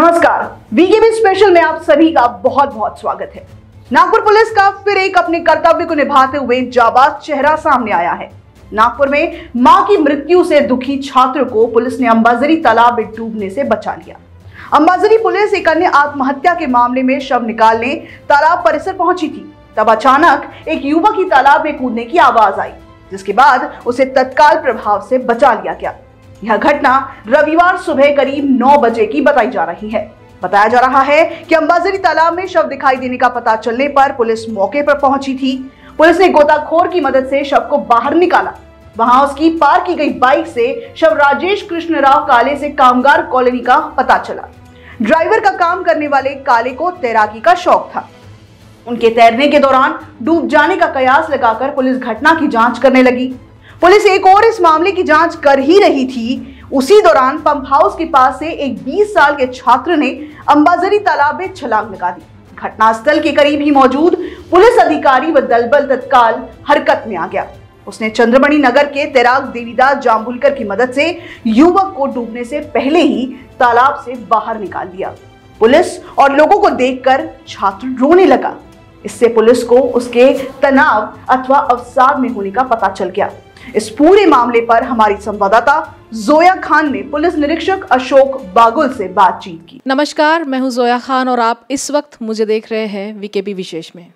नमस्कार VKB special में आप सभी का बहुत बहुत स्वागत है नागपुर पुलिस का फिर एक अपने कर्तव्य को निभाते हुए जाबाज चेहरा सामने आया है नागपुर में मां की मृत्यु से दुखी छात्र को पुलिस ने अंबाजरी तालाब में डूबने से बचा लिया अंबाजरी पुलिस एक अन्य आत्महत्या के मामले में शव निकालने तालाब परिसर पहुंची थी तब अचानक एक युवक की तालाब में कूदने की आवाज आई जिसके बाद उसे तत्काल प्रभाव से बचा लिया गया यह घटना रविवार सुबह करीब नौ बजे की बताई जा रही है बताया जा रहा है कि अंबाजरी तालाब में शव दिखाई देने का पता चलने पर पुलिस मौके पर पहुंची थी पुलिस ने गोताखोर की मदद से शव को बाहर निकाला वहां उसकी पार की गई बाइक से शव राजेश कृष्ण राव काले से कामगार कॉलोनी का पता चला ड्राइवर का काम करने वाले काले को तैराकी का शौक था उनके तैरने के दौरान डूब जाने का कयास लगाकर पुलिस घटना की जांच करने लगी पुलिस एक और इस मामले की जांच कर ही रही थी उसी दौरान पंप हाउस के पास से एक 20 साल के छात्र ने अंबाजरी तालाब में छलांग लगा दी घटनास्थल के करीब ही मौजूद पुलिस अधिकारी व दलबल तत्काल हरकत में आ गया उसने चंद्रमणि नगर के तैराक देवीदास जाम्बुलकर की मदद से युवक को डूबने से पहले ही तालाब से बाहर निकाल दिया पुलिस और लोगों को देखकर छात्र रोने लगा इससे पुलिस को उसके तनाव अथवा अवसाद में होने का पता चल गया इस पूरे मामले पर हमारी संवाददाता जोया खान ने पुलिस निरीक्षक अशोक बागुल से बातचीत की नमस्कार मैं हूं जोया खान और आप इस वक्त मुझे देख रहे हैं वीकेबी विशेष में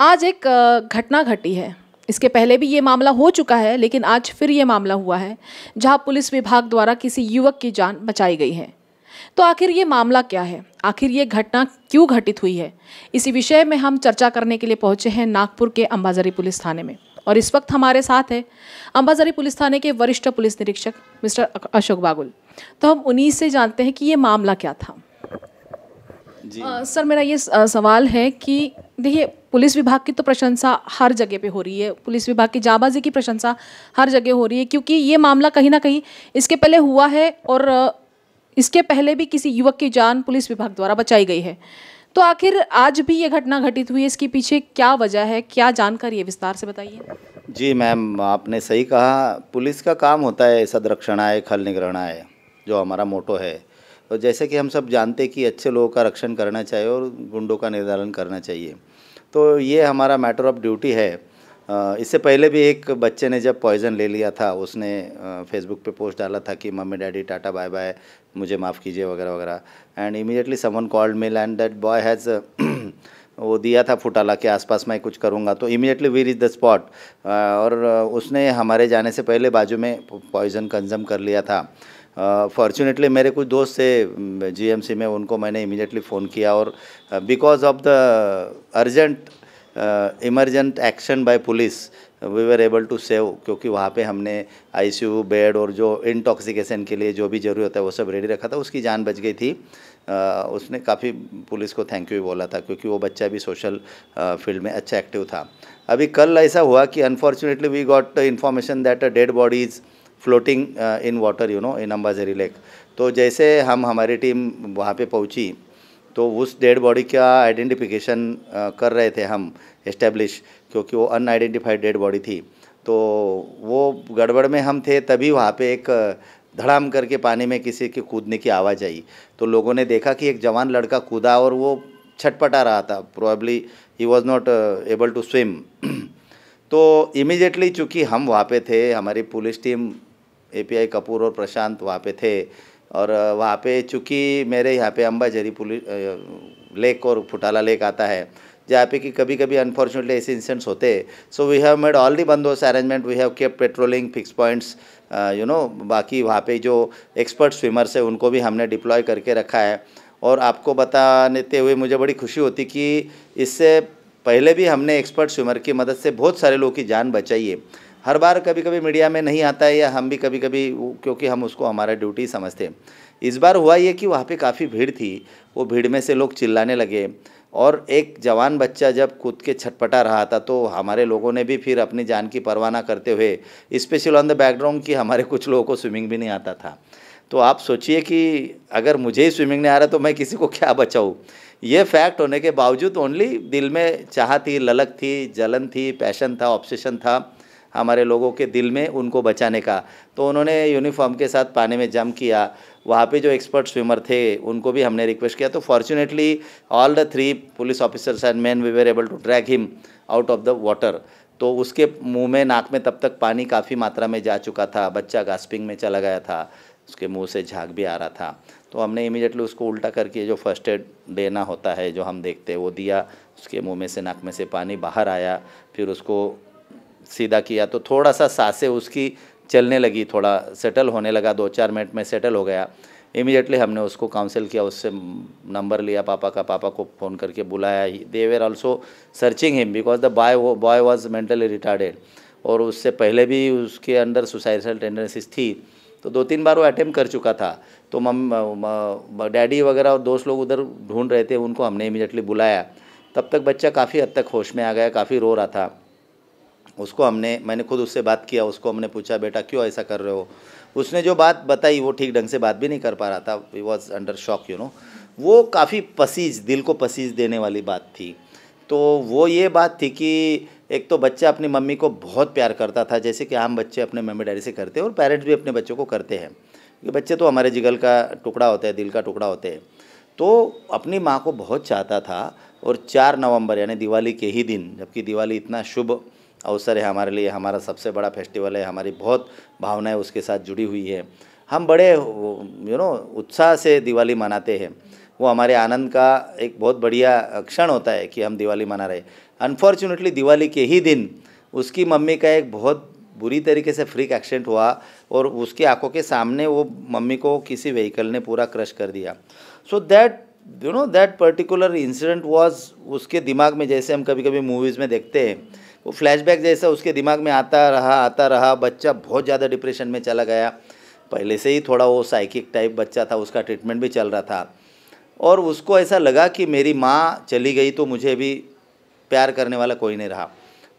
आज एक घटना घटी है इसके पहले भी ये मामला हो चुका है लेकिन आज फिर ये मामला हुआ है जहां पुलिस विभाग द्वारा किसी युवक की जान बचाई गई है तो आखिर ये मामला क्या है आखिर ये घटना क्यों घटित हुई है इसी विषय में हम चर्चा करने के लिए पहुंचे हैं नागपुर के अंबाजरी पुलिस थाने में और इस वक्त हमारे साथ है अम्बाजरी पुलिस थाने के वरिष्ठ पुलिस निरीक्षक मिस्टर अशोक बागुल तो हम उन्हीं से जानते हैं कि ये मामला क्या था जी। आ, सर मेरा ये सवाल है कि देखिए पुलिस विभाग की तो प्रशंसा हर जगह पे हो रही है पुलिस विभाग की जाबाजी की प्रशंसा हर जगह हो रही है क्योंकि ये मामला कहीं ना कहीं इसके पहले हुआ है और इसके पहले भी किसी युवक की जान पुलिस विभाग द्वारा बचाई गई है तो आखिर आज भी ये घटना घटित हुई है इसके पीछे क्या वजह है क्या जानकारी है विस्तार से बताइए जी मैम आपने सही कहा पुलिस का काम होता है आए खल निगरण आए जो हमारा मोटो है तो जैसे कि हम सब जानते हैं कि अच्छे लोगों का रक्षण करना चाहिए और गुंडों का निर्धारण करना चाहिए तो ये हमारा मैटर ऑफ ड्यूटी है इससे पहले भी एक बच्चे ने जब पॉइज़न ले लिया था उसने फेसबुक पे पोस्ट डाला था कि mummy daddy tata bye bye मुझे माफ़ कीजिए वगैरह वगैरह and immediately someone called me and that boy has वो दिया था फुटाला के आसपास मैं कुछ करूँगा तो immediately we reach the spot और उसने हमारे जाने से पहले बाजू में पॉइज़न कंज्यूम कर लिया था फॉर्चुनेटली uh, मेरे कुछ दोस्त थे जीएमसी में उनको मैंने इमीडिएटली फ़ोन किया और because of the urgent emergent action by police we were able to save क्योंकि वहाँ पे हमने आईसीयू बेड और जो इंटॉक्सिकेशन के लिए जो भी ज़रूरी होता है वो सब रेडी रखा था उसकी जान बच गई थी uh, उसने काफ़ी पुलिस को थैंक यू बोला था क्योंकि वो बच्चा भी सोशल फील्ड में अच्छा एक्टिव था अभी कल ऐसा हुआ कि unfortunately we got information that dead body is floating in water you know in Ambazari lake तो जैसे हम हमारी टीम वहाँ पे पहुँची तो उस डेड बॉडी का आइडेंटिफिकेशन कर रहे थे हम इस्टेब्लिश क्योंकि वो अनआइडेंटिफाइड डेड बॉडी थी तो वो गड़बड़ में हम थे तभी वहाँ पे एक धड़ाम करके पानी में किसी के कूदने की आवाज़ आई तो लोगों ने देखा कि एक जवान लड़का कूदा और वो छटपटा रहा था probably he was not able to swim तो इमिजिएटली चूँकि हम वहाँ पे थे हमारी पुलिस टीम एपीआई कपूर और प्रशांत वहाँ पे थे और वहाँ पे चूँकि मेरे यहाँ पे अम्बाझरी पुलिस लेक और फुटाला लेक आता है जहाँ पे कि कभी कभी अनफॉर्चुनेटली ऐसे इंसिडेंट्स होते so we have made all the बंदोबस्त arrangement we have kept patrolling fix points you know बाकी वहाँ पे जो एक्सपर्ट स्विमर्स है उनको भी हमने डिप्लॉय करके रखा है और आपको बताते हुए मुझे बड़ी खुशी होती कि इससे पहले भी हमने एक्सपर्ट स्विमर की मदद से बहुत सारे लोगों की जान बचाई है हर बार कभी कभी मीडिया में नहीं आता है या हम भी कभी कभी क्योंकि हम उसको हमारा ड्यूटी समझते हैं इस बार हुआ ये कि वहाँ पे काफ़ी भीड़ थी वो भीड़ में से लोग चिल्लाने लगे और एक जवान बच्चा जब कूद के छटपटा रहा था तो हमारे लोगों ने भी फिर अपनी जान की परवाह ना करते हुए स्पेशल ऑन द बैकग्राउंड कि हमारे कुछ लोगों को स्विमिंग भी नहीं आता था तो आप सोचिए कि अगर मुझे ही स्विमिंग नहीं आ रहा तो मैं किसी को क्या बचाऊँ ये फैक्ट होने के बावजूद ओनली दिल में चाह थी ललक थी जलन थी पैशन था ऑब्सेशन था हमारे लोगों के दिल में उनको बचाने का तो उन्होंने यूनिफॉर्म के साथ पानी में जम किया वहाँ पे जो एक्सपर्ट स्विमर थे उनको भी हमने रिक्वेस्ट किया तो fortunately all the three police officers and men we were able to drag him out of the water तो उसके मुंह में नाक में तब तक पानी काफ़ी मात्रा में जा चुका था बच्चा गास्पिंग में चला गया था उसके मुंह से झाग भी आ रहा था तो हमने इमिजिएटली उसको उल्टा करके जो फर्स्ट एड देना होता है जो हम देखते हैं वो दिया उसके मुंह में से नाक में से पानी बाहर आया फिर उसको सीधा किया तो थोड़ा सा सांसें उसकी चलने लगी थोड़ा सेटल होने लगा दो चार मिनट में सेटल हो गया इमीडिएटली हमने उसको काउंसिल किया उससे नंबर लिया पापा का पापा को फ़ोन करके बुलाया they were also searching him because the boy boy was mentally retarded और उससे पहले भी उसके अंडर सुसाइडल टेंडेंसीज थी तो दो तीन बार वो अटैम्प कर चुका था तो मम डैडी वगैरह और दोस्त लोग उधर ढूंढ रहे थे उनको हमने इमीडिएटली बुलाया तब तक बच्चा काफ़ी हद तक होश में आ गया काफ़ी रो रहा था उसको हमने मैंने खुद उससे बात किया उसको हमने पूछा बेटा क्यों ऐसा कर रहे हो उसने जो बात बताई वो ठीक ढंग से बात भी नहीं कर पा रहा था we was under shock you know वो काफ़ी पसीज दिल को पसीज देने वाली बात थी तो वो ये बात थी कि एक तो बच्चा अपनी मम्मी को बहुत प्यार करता था जैसे कि आम बच्चे अपने मम्मी डैडी से करते हैं और पेरेंट्स भी अपने बच्चों को करते हैं क्योंकि बच्चे तो हमारे जिगल का टुकड़ा होता है दिल का टुकड़ा होते हैं तो अपनी माँ को बहुत चाहता था और चार नवंबर यानी दिवाली के ही दिन जबकि दिवाली इतना शुभ अवसर है हमारे लिए हमारा सबसे बड़ा फेस्टिवल है हमारी बहुत भावनाएं उसके साथ जुड़ी हुई है हम बड़े यू नो उत्साह से दिवाली मनाते हैं वो हमारे आनंद का एक बहुत बढ़िया क्षण होता है कि हम दिवाली मना रहे अनफॉर्चुनेटली दिवाली के ही दिन उसकी मम्मी का एक बहुत बुरी तरीके से फ्रीक एक्सीडेंट हुआ और उसकी आंखों के सामने वो मम्मी को किसी व्हीकल ने पूरा क्रश कर दिया so that you know that particular incident was उसके दिमाग में जैसे हम कभी कभी मूवीज़ में देखते हैं वो फ्लैशबैक जैसा उसके दिमाग में आता रहा आता रहा बच्चा बहुत ज़्यादा डिप्रेशन में चला गया पहले से ही थोड़ा वो साइकिक टाइप बच्चा था उसका ट्रीटमेंट भी चल रहा था और उसको ऐसा लगा कि मेरी माँ चली गई तो मुझे भी प्यार करने वाला कोई नहीं रहा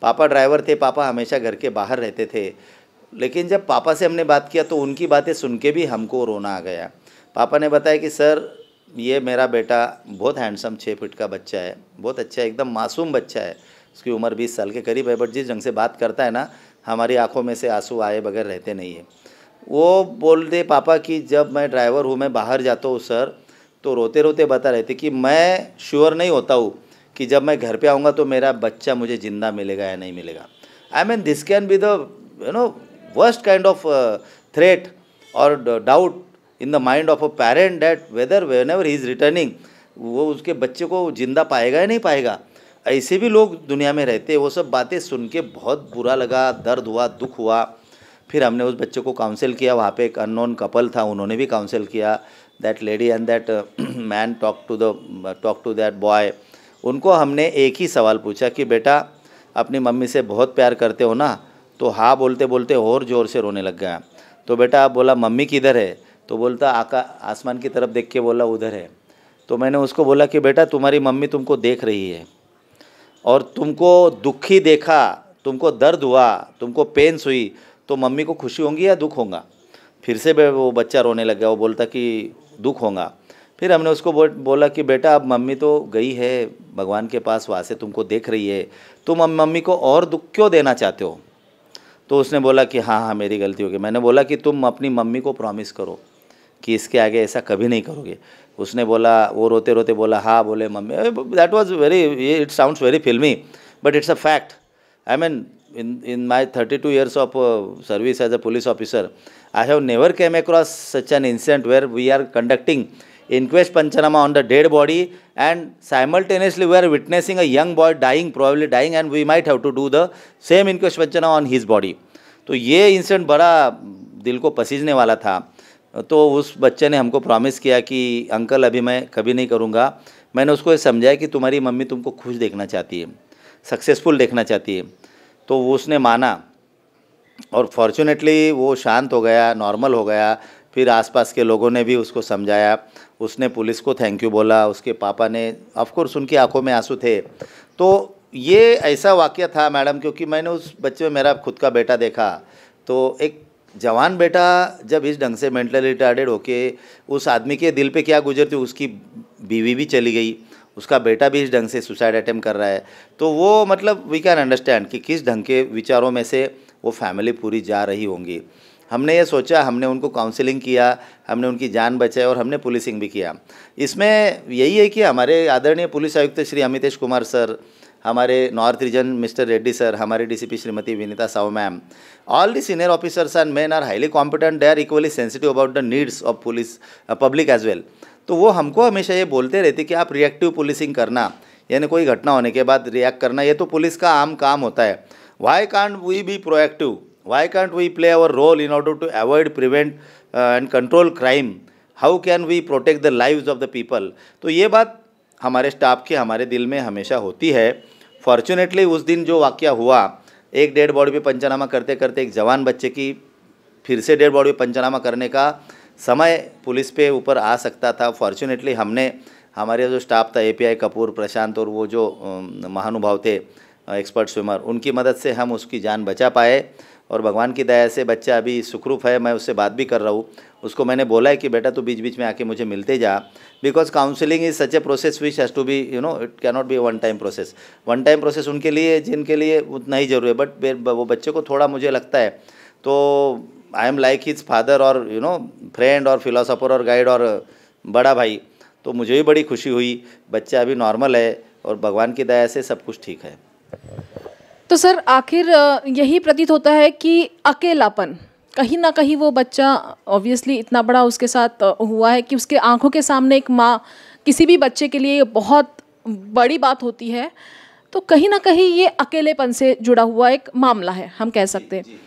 पापा ड्राइवर थे पापा हमेशा घर के बाहर रहते थे लेकिन जब पापा से हमने बात किया तो उनकी बातें सुन के भी हमको रोना आ गया पापा ने बताया कि सर ये मेरा बेटा बहुत हैंडसम छः फिट का बच्चा है बहुत अच्छा एकदम मासूम बच्चा है उसकी उम्र बीस साल के करीब है बट जिस ढंग से बात करता है ना हमारी आंखों में से आंसू आए बगैर रहते नहीं है वो बोल दे पापा कि जब मैं ड्राइवर हूँ मैं बाहर जाता हूँ सर तो रोते रोते बता रहे थे कि मैं श्योर नहीं होता हूँ कि जब मैं घर पे आऊँगा तो मेरा बच्चा मुझे ज़िंदा मिलेगा या नहीं मिलेगा I mean this can be the you know worst kind of threat और doubt in the mind of a parent that whether whenever he is returning वो उसके बच्चे को ज़िंदा पाएगा या नहीं पाएगा ऐसे भी लोग दुनिया में रहते वो सब बातें सुन के बहुत बुरा लगा दर्द हुआ दुख हुआ फिर हमने उस बच्चे को काउंसिल किया वहाँ पे एक अननोन कपल था उन्होंने भी काउंसिल किया that lady and that man talk to the talk to that boy उनको हमने एक ही सवाल पूछा कि बेटा अपनी मम्मी से बहुत प्यार करते हो ना तो हाँ बोलते बोलते और ज़ोर से रोने लग गया तो बेटा आप बोला मम्मी किधर है तो बोलता आका आसमान की तरफ देख के बोला उधर है तो मैंने उसको बोला कि बेटा तुम्हारी मम्मी तुमको देख रही है और तुमको दुखी देखा तुमको दर्द हुआ तुमको पेंस हुई तो मम्मी को खुशी होंगी या दुख होगा फिर से वो बच्चा रोने लग गया वो बोलता कि दुख होगा फिर हमने उसको बोला कि बेटा अब मम्मी तो गई है भगवान के पास वहाँ से तुमको देख रही है तुम तो अब मम्मी को और दुख क्यों देना चाहते हो तो उसने बोला कि हाँ हाँ मेरी गलती होगी मैंने बोला कि तुम अपनी मम्मी को प्रॉमिस करो कि इसके आगे ऐसा कभी नहीं करोगे उसने बोला वो रोते रोते बोला हाँ बोले mummy that was very it sounds very filmy but it's a fact I mean in in my two years of service as a police officer I have never came across such an incident where we are conducting inquest panchnama on the dead body and simultaneously we are witnessing a young boy dying probably dying and we might have to do the same inquest panchnama on his body तो ये incident बड़ा दिल को पसीजने वाला था तो उस बच्चे ने हमको प्रॉमिस किया कि अंकल अभी मैं कभी नहीं करूँगा मैंने उसको ये समझाया कि तुम्हारी मम्मी तुमको खुश देखना चाहती है सक्सेसफुल देखना चाहती है तो वो उसने माना और फॉर्चुनेटली वो शांत हो गया नॉर्मल हो गया फिर आसपास के लोगों ने भी उसको समझाया उसने पुलिस को थैंक यू बोला उसके पापा ने ऑफकोर्स उनकी आंखों में आंसू थे तो ये ऐसा वाक्य था मैडम क्योंकि मैंने उस बच्चे में मेरा खुद का बेटा देखा तो एक जवान बेटा जब इस ढंग से मेंटली रिटार्डेड होके उस आदमी के दिल पे क्या गुजरती उसकी बीवी भी चली गई उसका बेटा भी इस ढंग से सुसाइड अटैम्प्ट कर रहा है तो वो मतलब वी कैन अंडरस्टैंड कि किस ढंग के विचारों में से वो फैमिली पूरी जा रही होंगी हमने ये सोचा हमने उनको काउंसलिंग किया हमने उनकी जान बचाई और हमने पुलिसिंग भी किया इसमें यही है कि हमारे आदरणीय पुलिस आयुक्त श्री अमितेश कुमार सर हमारे north region mister Reddy sir हमारे DCP Shrimati Vinita Sahu ma'am all the senior officers and men are highly competent they are equally sensitive about the needs of police public as well तो वो हमको हमेशा ये बोलते रहते कि आप रिएक्टिव पुलिसिंग करना यानी कोई घटना होने के बाद रिएक्ट करना ये तो पुलिस का आम काम होता है why can't we be proactive why can't we play our role in order to avoid prevent and control crime how can we protect the lives of the people तो ये बात हमारे स्टाफ की हमारे दिल में हमेशा होती है फॉर्चुनेटली उस दिन जो वाक्य हुआ एक डेड बॉडी पे पंचनामा करते करते एक जवान बच्चे की फिर से डेड बॉडी पे पंचनामा करने का समय पुलिस पे ऊपर आ सकता था फॉर्चुनेटली हमने हमारे जो स्टाफ था एपीआई कपूर प्रशांत और वो जो महानुभाव थे एक्सपर्ट स्विमर उनकी मदद से हम उसकी जान बचा पाए और भगवान की दया से बच्चा अभी सुखरूफ है मैं उससे बात भी कर रहा हूँ उसको मैंने बोला है कि बेटा तू बीच बीच में आके मुझे मिलते जा because counselling is such a process which has to be you know it can not be one time process one time process उनके लिए जिनके लिए उतना ही जरूरी है बट वो बच्चे को थोड़ा मुझे लगता है तो I am like his father और यू नो फ्रेंड और फिलोसोफर और गाइड और बड़ा भाई तो मुझे भी बड़ी खुशी हुई बच्चा अभी नॉर्मल है और भगवान की दया से सब कुछ ठीक है तो सर आखिर यही प्रतीत होता है कि अकेलापन कहीं ना कहीं वो बच्चा ऑब्वियसली इतना बड़ा उसके साथ हुआ है कि उसके आंखों के सामने एक माँ किसी भी बच्चे के लिए बहुत बड़ी बात होती है तो कहीं ना कहीं ये अकेलेपन से जुड़ा हुआ एक मामला है हम कह सकते हैं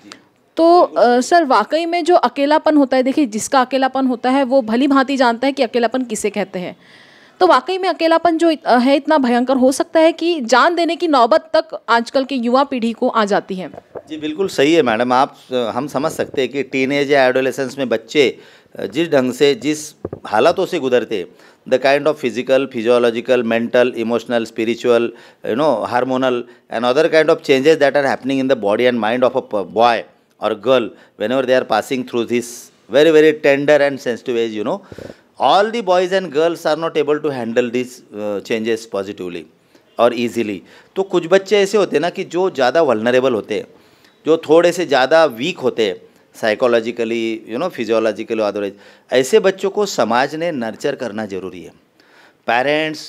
तो आ, सर वाकई में जो अकेलापन होता है देखिए जिसका अकेलापन होता है वो भली भांति जानता है कि अकेलापन किसे कहते हैं तो वाकई में अकेलापन जो है इतना भयंकर हो सकता है कि जान देने की नौबत तक आजकल की युवा पीढ़ी को आ जाती है जी बिल्कुल सही है मैडम आप हम समझ सकते हैं कि टीनेज या एडोलेसेंस में बच्चे जिस ढंग से जिस हालातों से गुजरते the kind of physical physiological mental emotional spiritual you know hormonal and other kind of changes that are happening in the body and mind of a boy और girl whenever they are passing through this very very tender and sensitive age you know all the boys and girls are not able to handle this changes positively और easily तो कुछ बच्चे ऐसे होते हैं ना कि जो ज़्यादा वलनरेबल होते जो थोड़े से ज़्यादा वीक होते psychologically you know physiologically otherwise ऐसे बच्चों को समाज ने नर्चर करना ज़रूरी है पेरेंट्स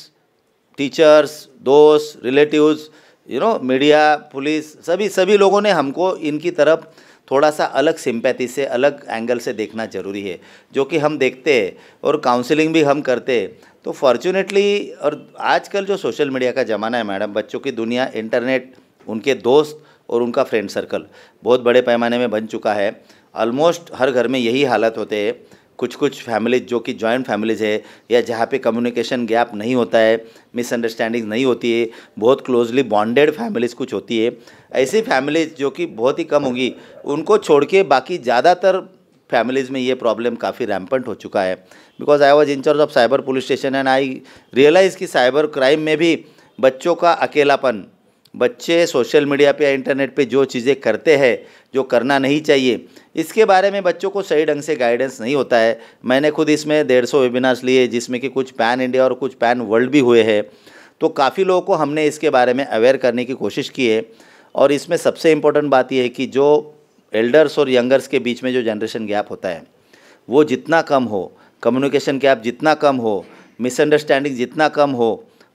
टीचर्स दोस्त relatives you know media police सभी सभी लोगों ने हमको इनकी तरफ थोड़ा सा अलग सिंपैथी से अलग एंगल से देखना ज़रूरी है जो कि हम देखते हैं और काउंसलिंग भी हम करते हैं तो फॉर्चुनेटली और आजकल जो सोशल मीडिया का ज़माना है मैडम बच्चों की दुनिया इंटरनेट उनके दोस्त और उनका फ्रेंड सर्कल बहुत बड़े पैमाने में बन चुका है ऑलमोस्ट हर घर में यही हालत होते हैं कुछ कुछ फैमिलीज जो कि जॉइंट फैमिलीज है या जहाँ पे कम्युनिकेशन गैप नहीं होता है मिसअंडरस्टैंडिंग नहीं होती है बहुत क्लोजली बॉन्डेड फैमिलीज कुछ होती है ऐसी फैमिलीज जो कि बहुत ही कम होगी उनको छोड़ के बाकी ज़्यादातर फैमिलीज़ में ये प्रॉब्लम काफ़ी रैम्पंट हो चुका है because I was in-charge of cyber police station and I realise कि साइबर क्राइम में भी बच्चों का अकेलापन बच्चे सोशल मीडिया पे या इंटरनेट पे जो चीज़ें करते हैं जो करना नहीं चाहिए इसके बारे में बच्चों को सही ढंग से गाइडेंस नहीं होता है मैंने खुद इसमें डेढ़ सौ वेबिनार्स लिए जिसमें कि कुछ पैन इंडिया और कुछ पैन वर्ल्ड भी हुए हैं तो काफ़ी लोगों को हमने इसके बारे में अवेयर करने की कोशिश की है और इसमें सबसे इम्पोर्टेंट बात यह है कि जो एल्डर्स और यंगर्स के बीच में जो जनरेशन गैप होता है वो जितना कम हो कम्युनिकेशन गैप जितना कम हो मिसअंडरस्टैंडिंग जितना कम हो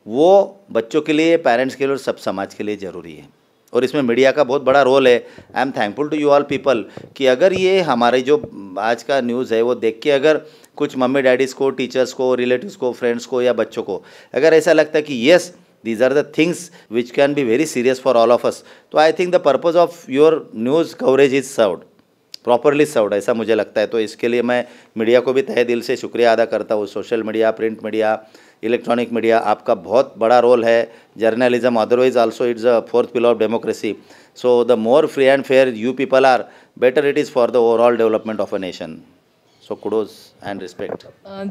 वो बच्चों के लिए पेरेंट्स के लिए और सब समाज के लिए ज़रूरी है और इसमें मीडिया का बहुत बड़ा रोल है I am thankful to you all people कि अगर ये हमारे जो आज का न्यूज़ है वो देख के अगर कुछ मम्मी डैडीज़ को टीचर्स को रिलेटिव्स को फ्रेंड्स को या बच्चों को अगर ऐसा लगता है कि yes these are the things which can be very serious for all of us तो I think the purpose of your news coverage is served properly served ऐसा मुझे लगता है तो इसके लिए मैं मीडिया को भी तहे दिल से शुक्रिया अदा करता हूँ social media print media electronic media आपका बहुत बड़ा रोल है journalism otherwise also it's a fourth pillar of democracy so the more free and fair you people are better it is for the overall development of a nation so kudos and respect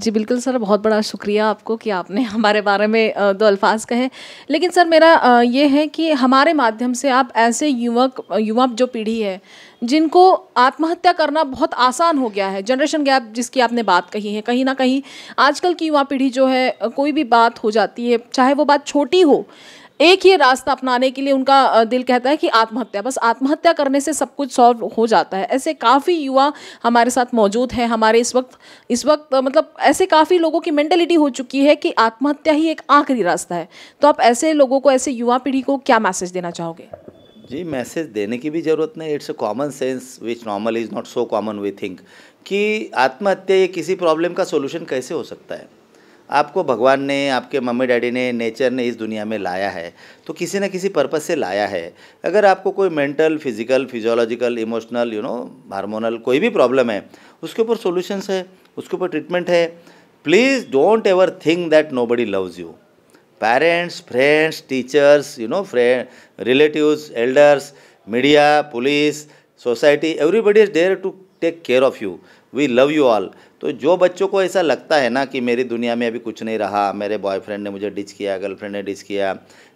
जी बिल्कुल sir बहुत बड़ा शुक्रिया आपको कि आपने हमारे बारे में uh, दो अल्फाज कहे लेकिन सर मेरा uh, ये है कि हमारे माध्यम से आप ऐसे युवक uh, युवा जो पीढ़ी है जिनको आत्महत्या करना बहुत आसान हो गया है जनरेशन गैप जिसकी आपने बात कही है कहीं ना कहीं आजकल की युवा पीढ़ी जो है कोई भी बात हो जाती है चाहे वो बात छोटी हो एक ही रास्ता अपनाने के लिए उनका दिल कहता है कि आत्महत्या बस आत्महत्या करने से सब कुछ सॉल्व हो जाता है ऐसे काफ़ी युवा हमारे साथ मौजूद हैं हमारे इस वक्त इस वक्त मतलब ऐसे काफ़ी लोगों की मैंटेलिटी हो चुकी है कि आत्महत्या ही एक आखिरी रास्ता है तो आप ऐसे लोगों को ऐसे युवा पीढ़ी को क्या मैसेज देना चाहोगे जी मैसेज देने की भी ज़रूरत नहीं it's a common sense which normal is not so common we think कि आत्महत्या ये किसी प्रॉब्लम का सोल्यूशन कैसे हो सकता है आपको भगवान ने आपके मम्मी डैडी ने नेचर ने इस दुनिया में लाया है तो किसी न किसी पर्पज़ से लाया है अगर आपको कोई mental physical physiological emotional you know hormonal कोई भी प्रॉब्लम है उसके ऊपर सोल्यूशंस है उसके ऊपर ट्रीटमेंट है please don't ever think that nobody loves you parents friends teachers you know friend relative elders media police society everybody is there to take care of you we love you all तो जो बच्चों को ऐसा लगता है ना कि मेरी दुनिया में अभी कुछ नहीं रहा मेरे बॉयफ्रेंड ने मुझे डिच किया गर्लफ्रेंड ने डिच किया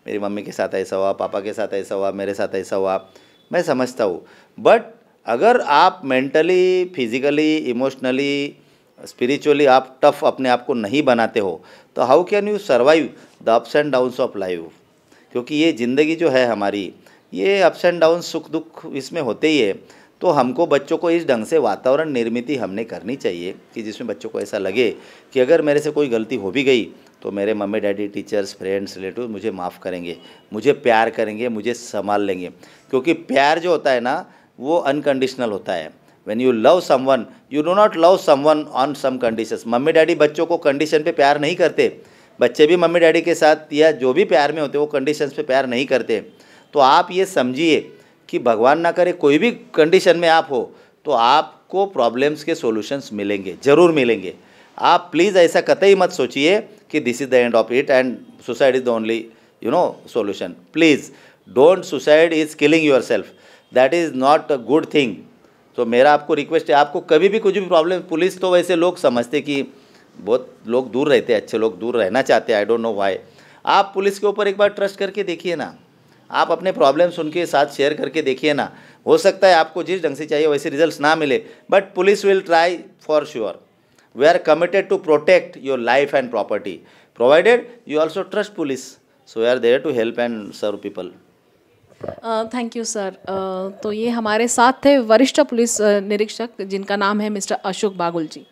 मेरी मम्मी के साथ ऐसा हुआ पापा के साथ ऐसा हुआ मेरे साथ ऐसा हुआ मैं समझता हूँ बट अगर आप मेंटली फिजिकली इमोशनली स्पिरिचुअली आप टफ अपने आप को नहीं बनाते हो तो how can you survive the ups and downs of life क्योंकि ये ज़िंदगी जो है हमारी ये अप्स एंड डाउन सुख दुख इसमें होते ही है तो हमको बच्चों को इस ढंग से वातावरण निर्मित हमने करनी चाहिए कि जिसमें बच्चों को ऐसा लगे कि अगर मेरे से कोई गलती हो भी गई तो मेरे mummy daddy teachers friends relative मुझे माफ़ करेंगे मुझे प्यार करेंगे मुझे संभाल लेंगे क्योंकि प्यार जो होता है ना वो अनकंडीशनल होता है when you love someone you do not love someone on some condition mummy daddy बच्चों को कंडीशन पे प्यार नहीं करते बच्चे भी मम्मी डैडी के साथ या जो भी प्यार में होते वो कंडीशन पर प्यार नहीं करते तो आप ये समझिए कि भगवान ना करे कोई भी कंडीशन में आप हो तो आपको प्रॉब्लम्स के सॉल्यूशंस मिलेंगे ज़रूर मिलेंगे आप प्लीज़ ऐसा कतई मत सोचिए कि this is the end of it and suicide is the only you know solution please don't suicide is killing yourself that is not a good thing तो मेरा आपको रिक्वेस्ट है आपको कभी भी कुछ भी प्रॉब्लम पुलिस तो वैसे लोग समझते कि बहुत लोग दूर रहते हैं अच्छे लोग दूर रहना चाहते हैं आई डोंट नो वाई आप पुलिस के ऊपर एक बार ट्रस्ट करके देखिए ना आप अपने प्रॉब्लम्स उनके साथ शेयर करके देखिए ना हो सकता है आपको जिस ढंग से चाहिए वैसे रिजल्ट ना मिले but police will try for sure we are committed to protect your life and property provided you also trust police so we are there to help and serve people thank you sir तो ये हमारे साथ थे वरिष्ठ police निरीक्षक जिनका नाम है मिस्टर अशोक बागुल जी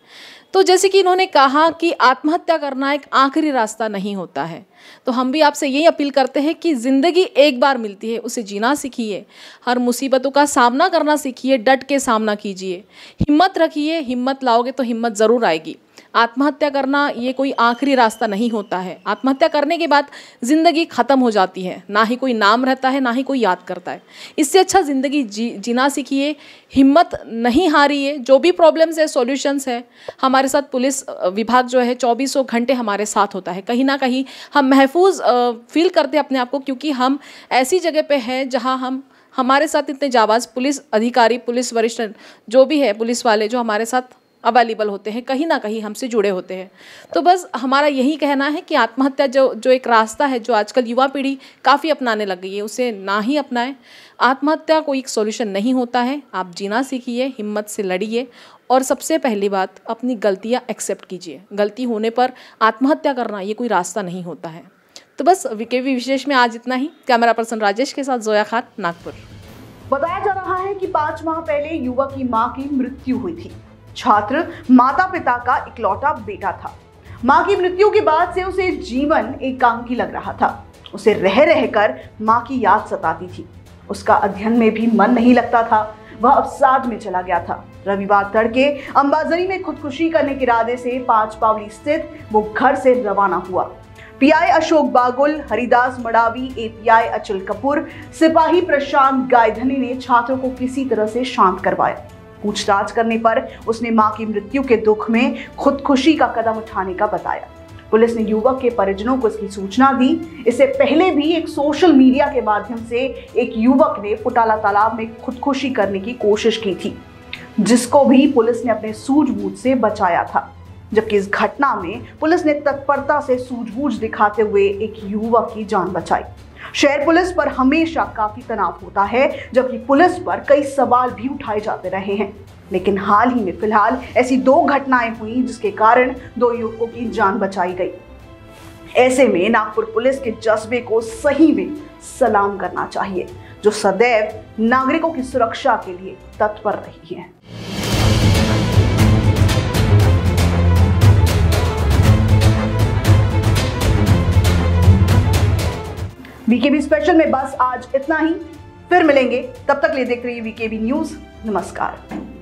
तो जैसे कि इन्होंने कहा कि आत्महत्या करना एक आखिरी रास्ता नहीं होता है तो हम भी आपसे यही अपील करते हैं कि ज़िंदगी एक बार मिलती है उसे जीना सीखिए हर मुसीबतों का सामना करना सीखिए डट के सामना कीजिए हिम्मत रखिए हिम्मत लाओगे तो हिम्मत ज़रूर आएगी आत्महत्या करना ये कोई आखिरी रास्ता नहीं होता है आत्महत्या करने के बाद ज़िंदगी ख़त्म हो जाती है ना ही कोई नाम रहता है ना ही कोई याद करता है इससे अच्छा ज़िंदगी जी जीना सीखिए हिम्मत नहीं हारिए जो भी प्रॉब्लम्स है सॉल्यूशंस है हमारे साथ पुलिस विभाग जो है चौबीसों घंटे हमारे साथ होता है कहीं ना कहीं हम महफूज फील करते हैं अपने आप को क्योंकि हम ऐसी जगह पर हैं जहाँ हम हमारे साथ इतने जाबाज पुलिस अधिकारी पुलिस वरिष्ठ जो भी है पुलिस वाले जो हमारे साथ अवेलेबल होते हैं कहीं ना कहीं हमसे जुड़े होते हैं तो बस हमारा यही कहना है कि आत्महत्या जो जो एक रास्ता है जो आजकल युवा पीढ़ी काफ़ी अपनाने लग गई है उसे ना ही अपनाएं आत्महत्या कोई एक सोल्यूशन नहीं होता है आप जीना सीखिए हिम्मत से लड़िए और सबसे पहली बात अपनी गलतियाँ एक्सेप्ट कीजिए गलती होने पर आत्महत्या करना ये कोई रास्ता नहीं होता है तो बस वीकेवी विशेष में आज इतना ही कैमरा पर्सन राजेश के साथ जोया खान नागपुर बताया जा रहा है कि पाँच माह पहले युवक की माँ की मृत्यु हुई थी छात्र माता पिता का इकलौता बेटा था माँ की मृत्यु के बाद से उसे जीवन एकांकी लग रहा था उसे रह रह कर माँ की याद सताती थी उसका अध्ययन में भी मन नहीं लगता था वह अवसाद में चला गया था रविवार तड़के अंबाजरी में खुदकुशी करने के इरादे से पांच पावली स्थित वो घर से रवाना हुआ पीआई अशोक बागुल हरिदास मडावी एपीआई अचल कपूर सिपाही प्रशांत गायधनी ने छात्रों को किसी तरह से शांत करवाया पूछताछ करने पर उसने मां की मृत्यु के दुख में खुदकुशी का कदम उठाने का बताया पुलिस ने युवक के परिजनों को इसकी सूचना दी इससे पहले भी एक सोशल मीडिया के माध्यम से एक युवक ने पुटाला तालाब में खुदकुशी करने की कोशिश की थी जिसको भी पुलिस ने अपने सूझबूझ से बचाया था जबकि इस घटना में पुलिस ने तत्परता से सूझबूझ दिखाते हुए एक युवक की जान बचाई शहर पुलिस पर हमेशा काफी तनाव होता है जबकि पुलिस पर कई सवाल भी उठाए जाते रहे हैं लेकिन हाल ही में फिलहाल ऐसी दो घटनाएं हुई जिसके कारण दो युवकों की जान बचाई गई ऐसे में नागपुर पुलिस के जज्बे को सही में सलाम करना चाहिए जो सदैव नागरिकों की सुरक्षा के लिए तत्पर रही है वीकेबी स्पेशल में बस आज इतना ही फिर मिलेंगे तब तक ले रही रहिए वीकेबी न्यूज नमस्कार